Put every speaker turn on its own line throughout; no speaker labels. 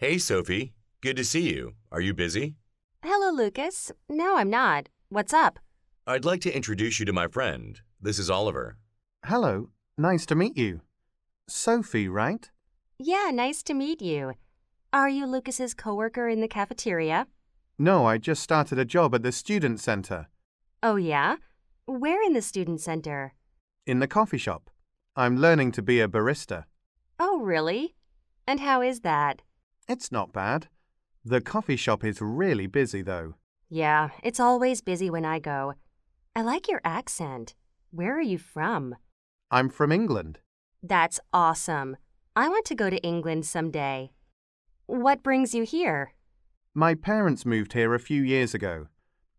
Hey, Sophie. Good to see you. Are you busy?
Hello, Lucas. No, I'm not. What's up?
I'd like to introduce you to my friend. This is Oliver.
Hello. Nice to meet you. Sophie, right?
Yeah, nice to meet you. Are you Lucas's coworker in the cafeteria?
No, I just started a job at the student center.
Oh, yeah? Where in the student center?
In the coffee shop. I'm learning to be a barista.
Oh, really? And how is that?
It's not bad. The coffee shop is really busy, though.
Yeah, it's always busy when I go. I like your accent. Where are you from?
I'm from England.
That's awesome. I want to go to England someday. What brings you here?
My parents moved here a few years ago.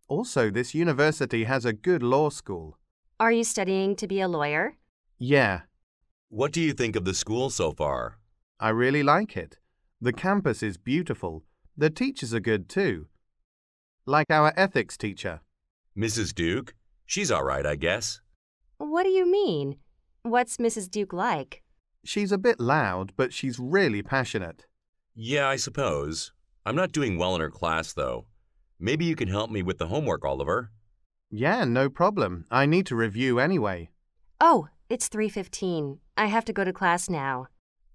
Also, this university has a good law school.
Are you studying to be a lawyer?
Yeah. What do you think of the school so far? I really like it. The campus is beautiful. The teachers are good too. Like our ethics teacher. Mrs.
Duke? She's
all right, I guess.
What do you mean? What's Mrs. Duke like? She's a bit loud,
but she's really passionate.
Yeah, I suppose. I'm not doing well in her class, though. Maybe you can help me with the homework, Oliver. Yeah, no problem. I need to review anyway.
Oh, it's 3.15. I have to go to class now.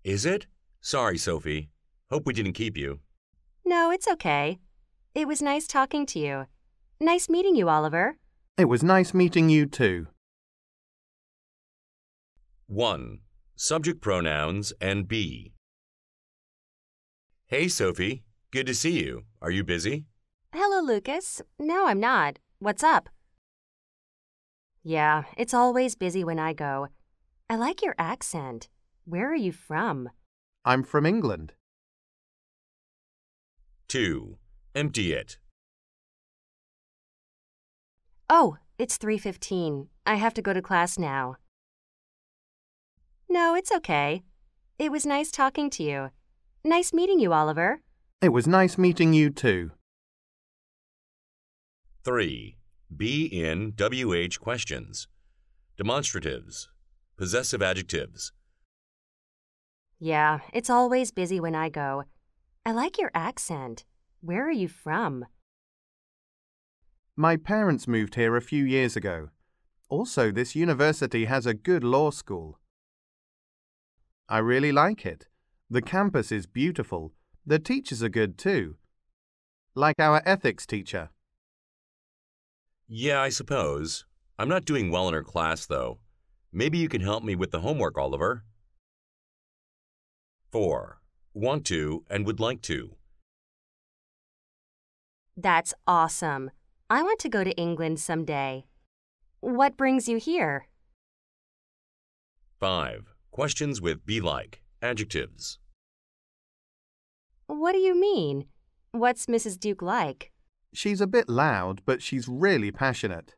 Is it? Sorry, Sophie. Hope we didn't keep you.
No, it's okay. It was nice talking to you. Nice meeting you, Oliver.
It was nice meeting you too. 1. Subject pronouns and be. Hey, Sophie. Good to see you. Are you busy?
Hello, Lucas. No, I'm not. What's up? Yeah, it's always busy when I go. I like your accent. Where are you from?
I'm from England.
2. Empty it.
Oh, it's 3.15. I have to go to class now. No, it's okay. It was nice talking to you. Nice meeting you, Oliver.
It was
nice meeting you too. 3. B-N-W-H in WH questions. Demonstratives. Possessive adjectives.
Yeah, it's always busy when I go. I like your accent. Where are you from?
My parents moved here a few years ago. Also, this university has a good law school. I really like it. The campus is beautiful. The teachers are good too. Like our ethics teacher.
Yeah, I suppose. I'm not doing well in her class, though. Maybe you can help me with the homework, Oliver. 4 want to, and would like to.
That's awesome. I want to go to England someday. What brings you here?
5. Questions with be like, adjectives.
What do you mean? What's Mrs. Duke like?
She's a bit loud, but she's really passionate.